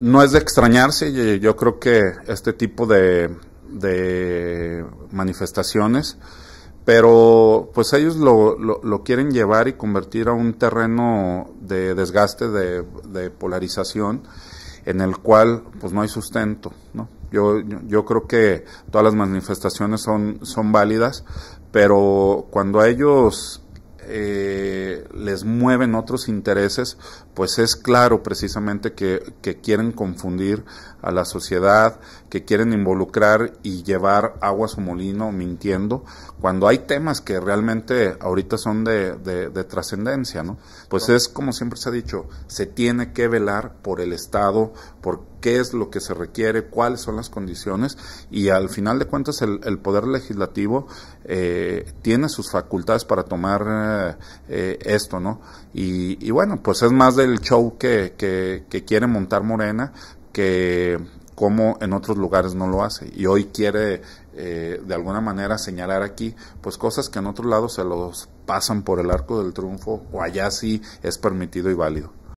No es de extrañarse, eh, yo creo que este tipo de, manifestaciones, pero pues ellos lo, quieren llevar y convertir a un terreno de desgaste, de, polarización, en el cual pues no hay sustento, ¿no? Yo, creo que todas las manifestaciones son, son válidas, pero cuando a ellos eh, les mueven otros intereses, pues es claro precisamente que, que quieren confundir a la sociedad, que quieren involucrar y llevar agua a su molino mintiendo, cuando hay temas que realmente ahorita son de, de, de trascendencia, ¿no? Pues es como siempre se ha dicho, se tiene que velar por el Estado, por qué es lo que se requiere, cuáles son las condiciones y al final de cuentas el, Poder Legislativo eh, tiene sus facultades para tomar eh, eh, esto, ¿no? Y, bueno, pues es más del show que, que, quiere montar Morena que como en otros lugares no lo hace. Y hoy quiere de alguna manera señalar aquí, pues cosas que en otros lados se los pasan por el arco del triunfo o allá sí es permitido y válido.